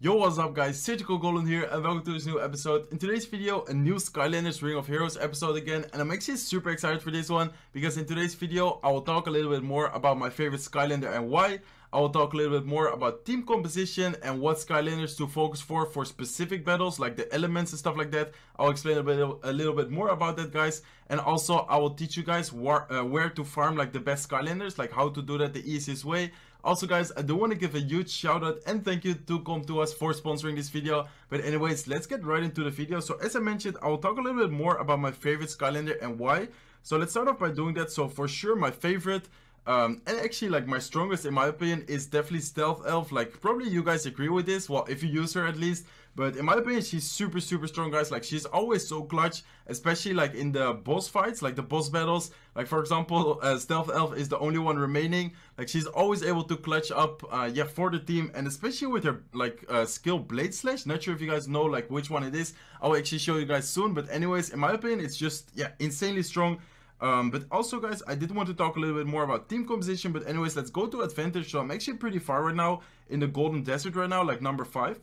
Yo, what's up guys, Surgical Golden here and welcome to this new episode. In today's video, a new Skylanders Ring of Heroes episode again and I'm actually super excited for this one because in today's video I will talk a little bit more about my favorite Skylander and why. I will talk a little bit more about team composition and what Skylanders to focus for for specific battles like the elements and stuff like that. I'll explain a, bit, a little bit more about that guys and also I will teach you guys war, uh, where to farm like the best Skylanders, like how to do that the easiest way also guys, I do want to give a huge shout out and thank you to Come2Us for sponsoring this video. But anyways, let's get right into the video. So as I mentioned, I'll talk a little bit more about my favorite Skylander and why. So let's start off by doing that. So for sure, my favorite um, and actually like my strongest in my opinion is definitely Stealth Elf, like probably you guys agree with this, well if you use her at least, but in my opinion, she's super, super strong, guys. Like, she's always so clutch, especially, like, in the boss fights, like, the boss battles. Like, for example, uh, Stealth Elf is the only one remaining. Like, she's always able to clutch up, uh, yeah, for the team. And especially with her, like, uh, skill Blade Slash. Not sure if you guys know, like, which one it is. I'll actually show you guys soon. But anyways, in my opinion, it's just, yeah, insanely strong. Um, but also guys, I did want to talk a little bit more about team composition, but anyways, let's go to advantage. So I'm actually pretty far right now in the Golden Desert right now, like number 5.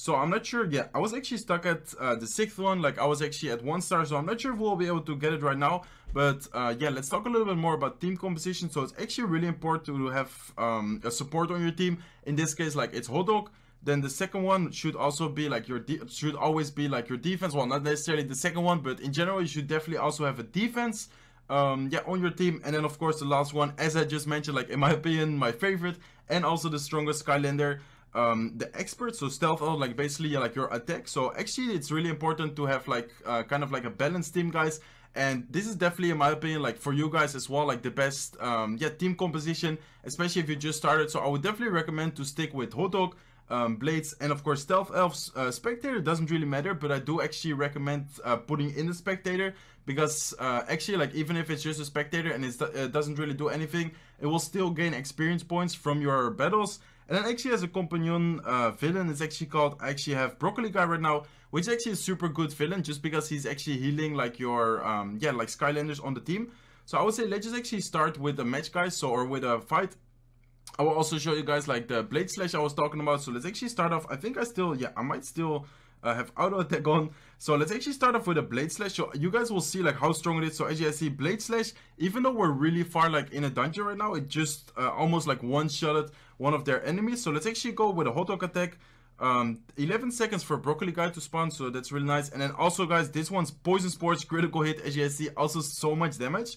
So I'm not sure yet. I was actually stuck at uh, the sixth one. Like I was actually at one star. So I'm not sure if we'll be able to get it right now. But uh, yeah, let's talk a little bit more about team composition. So it's actually really important to have um, a support on your team. In this case, like it's Hodok. Then the second one should also be like your should always be like your defense. Well, not necessarily the second one, but in general, you should definitely also have a defense. Um, yeah, on your team. And then, of course, the last one, as I just mentioned, like in my opinion, my favorite and also the strongest Skylander um, the expert, so stealth out oh, like basically like your attack. So actually it's really important to have like uh, kind of like a balanced team guys. And this is definitely in my opinion like for you guys as well like the best um, yeah team composition especially if you just started. So I would definitely recommend to stick with hot um, Blades and of course Stealth Elves. Uh, spectator doesn't really matter but I do actually recommend uh, putting in the Spectator because uh, actually like even if it's just a spectator and it doesn't really do anything it will still gain experience points from your battles and then actually as a companion uh, villain, it's actually called, I actually have Broccoli Guy right now, which is actually a super good villain just because he's actually healing like your, um, yeah, like Skylanders on the team. So I would say let's just actually start with a match guys, so or with a fight. I will also show you guys like the blade slash I was talking about. So let's actually start off. I think I still, yeah, I might still uh, have auto attack on. So let's actually start off with a blade slash. So you guys will see like how strong it is. So as you see, blade slash, even though we're really far like in a dungeon right now, it just uh, almost like one shotted one of their enemies. So let's actually go with a hot dog attack. Um, 11 seconds for broccoli guy to spawn, so that's really nice. And then also, guys, this one's poison sports critical hit. As you see, also so much damage.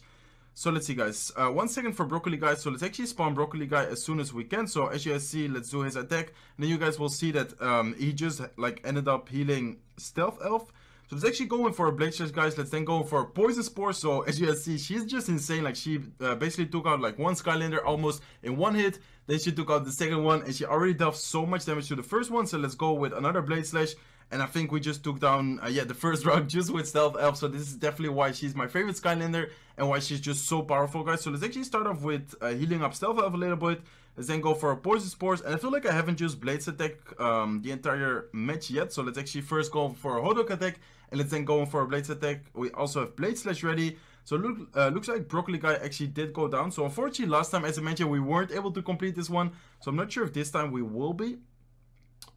So let's see guys, uh, one second for Broccoli guy, so let's actually spawn Broccoli guy as soon as we can. So as you guys see, let's do his attack, and then you guys will see that um, he just like ended up healing Stealth Elf. So let's actually go in for a Blade Slash guys, let's then go for Poison Spore. So as you guys see, she's just insane, like she uh, basically took out like one Skylander almost in one hit. Then she took out the second one and she already dealt so much damage to the first one. So let's go with another Blade Slash and I think we just took down, uh, yeah, the first round just with Stealth Elf. So this is definitely why she's my favorite Skylander and why she's just so powerful, guys. So let's actually start off with uh, healing up Stealth Elf a little bit. Let's then go for a Poison Spores. And I feel like I haven't used Blades attack um, the entire match yet. So let's actually first go for a Hodok attack. And let's then go for a Blades attack. We also have Blade Slash ready. So look, uh, looks like Broccoli Guy actually did go down. So unfortunately last time, as I mentioned, we weren't able to complete this one. So I'm not sure if this time we will be.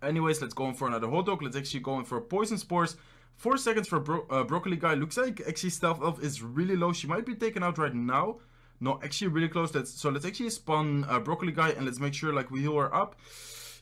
Anyways, let's go in for another hot dog. Let's actually go in for poison spores. Four seconds for bro uh, broccoli guy. Looks like actually stealth elf is really low. She might be taken out right now. No, actually really close. Let's so let's actually spawn uh, broccoli guy and let's make sure like we heal her up.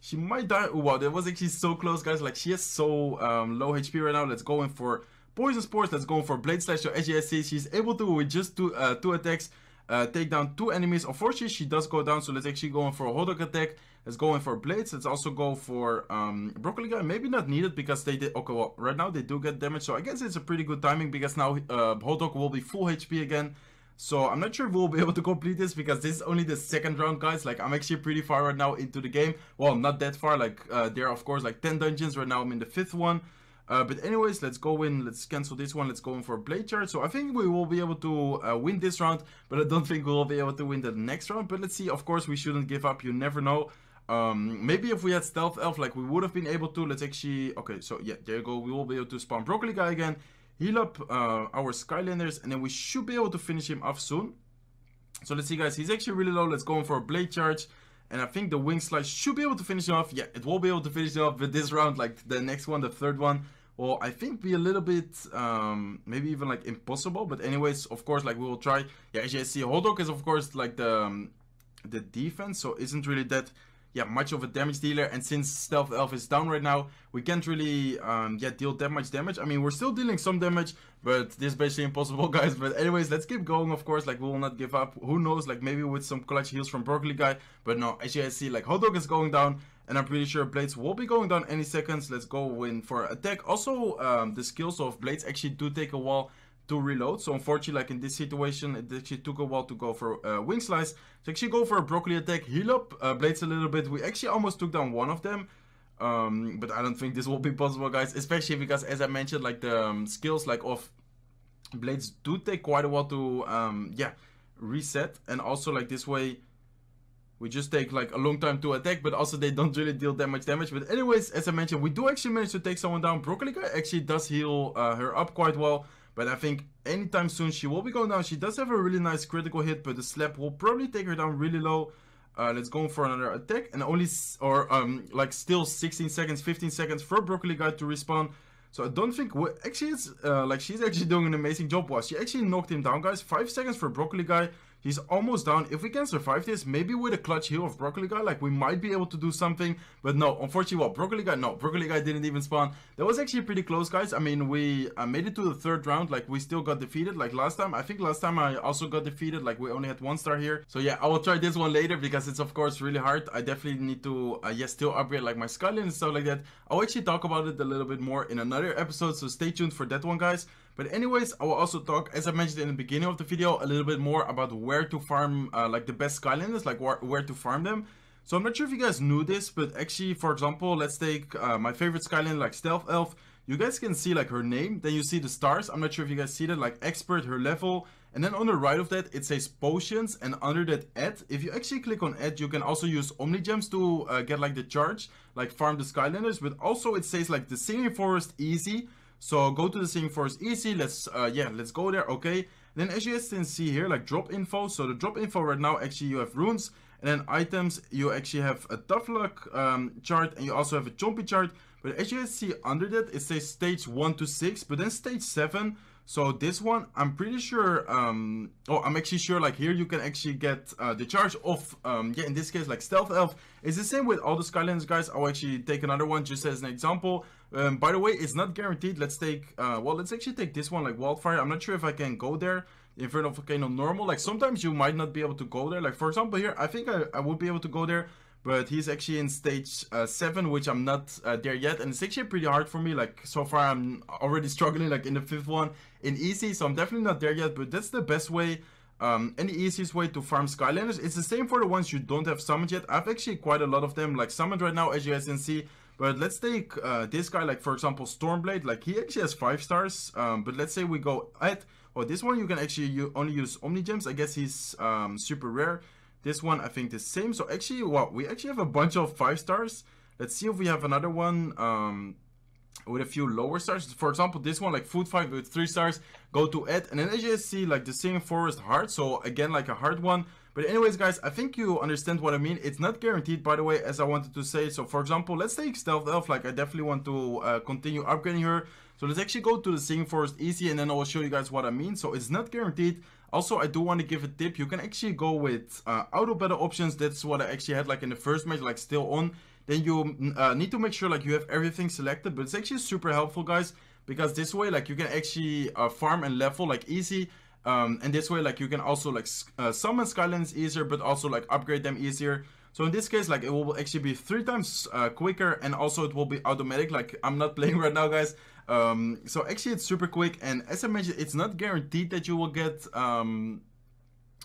She might die. Oh, wow, that was actually so close, guys. Like she is so um, low HP right now. Let's go in for poison spores. Let's go in for blade slash. So as you see, she's able to with just two uh, two attacks. Uh, take down two enemies. Unfortunately, she does go down, so let's actually go in for a dog attack. Let's go in for Blades. Let's also go for um, Broccoli Guy. Maybe not needed because they did... Okay, well, right now they do get damage. So I guess it's a pretty good timing because now uh, Hodok will be full HP again. So I'm not sure if we'll be able to complete this because this is only the second round, guys. Like, I'm actually pretty far right now into the game. Well, not that far. Like, uh, there are, of course, like 10 dungeons. Right now I'm in the fifth one. Uh, but anyways, let's go in. Let's cancel this one. Let's go in for a blade charge. So I think we will be able to uh, win this round, but I don't think we will be able to win the next round. But let's see. Of course, we shouldn't give up. You never know. Um, maybe if we had Stealth Elf, like we would have been able to. Let's actually... Okay, so yeah, there you go. We will be able to spawn Broccoli Guy again. Heal up uh, our Skylanders. And then we should be able to finish him off soon. So let's see, guys. He's actually really low. Let's go in for a Blade Charge. And I think the Wing Slice should be able to finish him off. Yeah, it will be able to finish him off with this round. Like the next one, the third one. Well, I think be a little bit, um, maybe even like impossible. But anyways, of course, like we will try. Yeah, as you see, Holdok is of course like the, um, the defense. So isn't really that yeah, much of a damage dealer. And since Stealth Elf is down right now, we can't really um, yeah deal that much damage. I mean, we're still dealing some damage, but this is basically impossible, guys. But anyways, let's keep going, of course. Like, we will not give up. Who knows? Like, maybe with some clutch heals from Berkeley guy. But no, as you guys see, like, Hotdog is going down. And I'm pretty sure Blades will be going down any seconds. Let's go in for attack. Also, um, the skills of Blades actually do take a while to reload. So unfortunately, like in this situation, it actually took a while to go for uh, Wing Slice. So actually go for a Broccoli attack, heal up uh, Blades a little bit. We actually almost took down one of them. Um, but I don't think this will be possible, guys. Especially because, as I mentioned, like the um, skills like of Blades do take quite a while to, um, yeah, reset. And also like this way, we just take like a long time to attack, but also they don't really deal that much damage. But anyways, as I mentioned, we do actually manage to take someone down. Broccoli actually does heal uh, her up quite well. But I think anytime soon she will be going down. She does have a really nice critical hit, but the slap will probably take her down really low. Uh, let's go for another attack and only or um like still 16 seconds 15 seconds for broccoli guy to respond so i don't think actually it's uh, like she's actually doing an amazing job was she actually knocked him down guys five seconds for broccoli guy He's almost down. If we can survive this, maybe with a clutch heal of Broccoli Guy, like we might be able to do something. But no, unfortunately, well, Broccoli Guy, no, Broccoli Guy didn't even spawn. That was actually pretty close, guys. I mean, we uh, made it to the third round. Like we still got defeated like last time. I think last time I also got defeated. Like we only had one star here. So yeah, I will try this one later because it's of course really hard. I definitely need to, uh, yeah, still upgrade like my scullion and stuff like that. I'll actually talk about it a little bit more in another episode. So stay tuned for that one, guys. But anyways, I will also talk, as I mentioned in the beginning of the video, a little bit more about where to farm uh, like the best Skylanders, like wh where to farm them. So I'm not sure if you guys knew this, but actually, for example, let's take uh, my favorite Skylander like Stealth Elf. You guys can see like her name, then you see the stars. I'm not sure if you guys see that, like Expert, her level. And then on the right of that, it says Potions. And under that add, if you actually click on add, you can also use Omni Gems to uh, get like the charge, like farm the Skylanders. But also it says like the Singing Forest easy. So go to the same force easy. Let's uh, yeah, let's go there. Okay. Then as you can see here, like drop info. So the drop info right now, actually you have runes and then items. You actually have a tough luck um, chart and you also have a chompy chart. But as you can see under that, it says stage 1 to 6, but then stage 7 so this one, I'm pretty sure, um, oh, I'm actually sure, like here you can actually get uh, the charge of, um, yeah, in this case, like Stealth Elf. It's the same with all the Skylands, guys. I'll actually take another one just as an example. Um, by the way, it's not guaranteed. Let's take, uh, well, let's actually take this one, like Wildfire. I'm not sure if I can go there. Inferno Volcano Normal. Like, sometimes you might not be able to go there. Like, for example, here, I think I, I would be able to go there but he's actually in stage uh, 7 which i'm not uh, there yet and it's actually pretty hard for me like so far i'm already struggling like in the fifth one in easy so i'm definitely not there yet but that's the best way um, and the easiest way to farm Skylanders. It's the same for the ones you don't have summoned yet. I've actually quite a lot of them like summoned right now as you guys can see. But let's take uh, this guy like for example Stormblade. Like he actually has 5 stars. Um, but let's say we go at... Oh this one you can actually only use Omni Gems. I guess he's um, super rare. This one, I think the same. So actually, well, we actually have a bunch of five stars. Let's see if we have another one um, with a few lower stars. For example, this one, like Food Fight with three stars, go to it. And then as you see, like the same forest hard. So again, like a hard one. But anyways, guys, I think you understand what I mean. It's not guaranteed, by the way, as I wanted to say. So for example, let's take Stealth Elf. Like I definitely want to uh, continue upgrading her. So let's actually go to the Singing Forest easy and then I will show you guys what I mean. So it's not guaranteed. Also, I do want to give a tip. You can actually go with uh, auto battle options. That's what I actually had like in the first match, like still on. Then you uh, need to make sure like you have everything selected. But it's actually super helpful, guys because this way like you can actually uh, farm and level like easy um, and this way, like you can also like uh, summon Skylines easier, but also like upgrade them easier. So in this case, like it will actually be three times uh, quicker and also it will be automatic. Like I'm not playing right now, guys. Um, so actually it's super quick. And as I mentioned, it's not guaranteed that you will get um,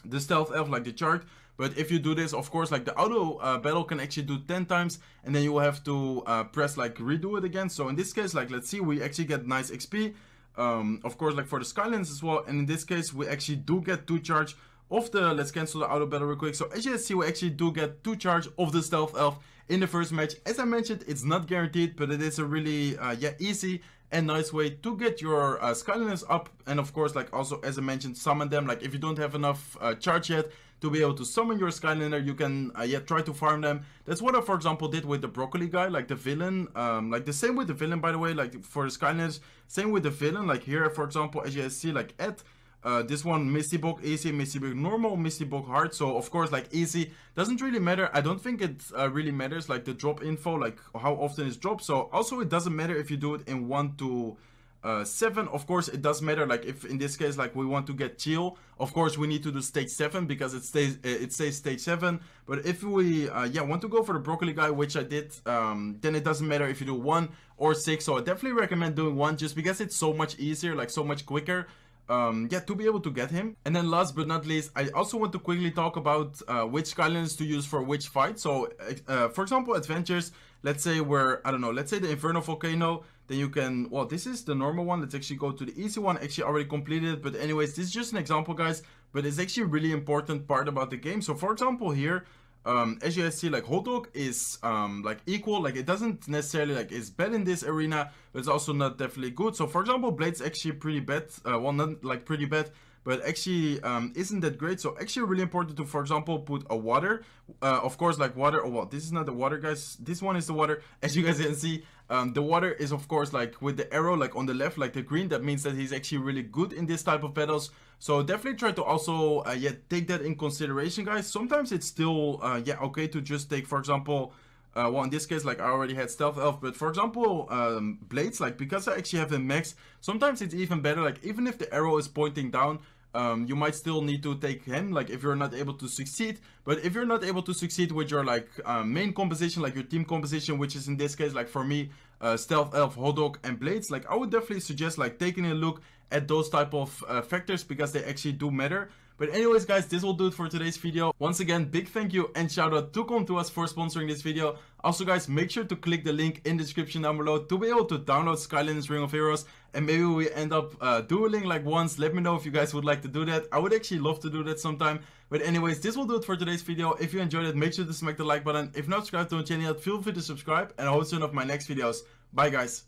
the stealth elf like the chart. But if you do this, of course, like the auto uh, battle can actually do 10 times and then you will have to uh, press like redo it again. So in this case, like let's see, we actually get nice XP um, of course like for the Skylines as well. And in this case, we actually do get two charge of the, let's cancel the auto battle real quick. So as you can see, we actually do get two charge of the Stealth Elf in the first match. As I mentioned, it's not guaranteed, but it is a really uh, yeah easy and nice way to get your uh, Skylanders up. And of course, like also as I mentioned, summon them. Like if you don't have enough uh, charge yet, to be able to summon your Skylander. You can uh, yeah try to farm them. That's what I, for example, did with the Broccoli guy, like the villain. Um, like the same with the villain, by the way. Like for the Skylanders, same with the villain. Like here, for example, as you see, like at uh, this one Misty Book easy, Misty Book normal, Misty Book hard. So of course like easy doesn't really matter. I don't think it uh, really matters like the drop info, like how often it's dropped. So also it doesn't matter if you do it in one to uh, 7 of course it does matter like if in this case like we want to get teal of course we need to do stage 7 because it stays uh, it says stage 7 but if we uh, yeah want to go for the broccoli guy which I did um, then it doesn't matter if you do 1 or 6 so I definitely recommend doing 1 just because it's so much easier like so much quicker um, yeah, to be able to get him. And then last but not least, I also want to quickly talk about uh, which Skylands to use for which fight. So, uh, for example, adventures, let's say we're, I don't know, let's say the Inferno Volcano, then you can, well, this is the normal one. Let's actually go to the easy one, actually already completed. But anyways, this is just an example, guys, but it's actually a really important part about the game. So, for example, here, um, as you see, like Hodok is um, like equal. Like it doesn't necessarily like is bad in this arena, but it's also not definitely good. So for example, Blade's actually pretty bad. Uh, well, not like pretty bad but actually um, isn't that great. So actually really important to, for example, put a water, uh, of course, like water, oh well, this is not the water guys, this one is the water. As you guys can see, um, the water is of course like with the arrow like on the left like the green that means that he's actually really good in this type of battles so definitely try to also uh, yeah take that in consideration guys sometimes it's still uh, yeah okay to just take for example uh, well in this case like I already had stealth elf but for example um, blades like because I actually have a max sometimes it's even better like even if the arrow is pointing down um, you might still need to take him like if you're not able to succeed but if you're not able to succeed with your like uh, main composition like your team composition which is in this case like for me uh, stealth elf hodok and blades like i would definitely suggest like taking a look at those type of uh, factors because they actually do matter but anyways guys, this will do it for today's video. Once again, big thank you and shout out to come to us for sponsoring this video. Also guys, make sure to click the link in the description down below to be able to download Skylanders Ring of Heroes and maybe we end up uh, dueling like once. Let me know if you guys would like to do that. I would actually love to do that sometime. But anyways, this will do it for today's video. If you enjoyed it, make sure to smack the like button. If not subscribe to my channel, feel free to subscribe and I will see you in my next videos. Bye guys.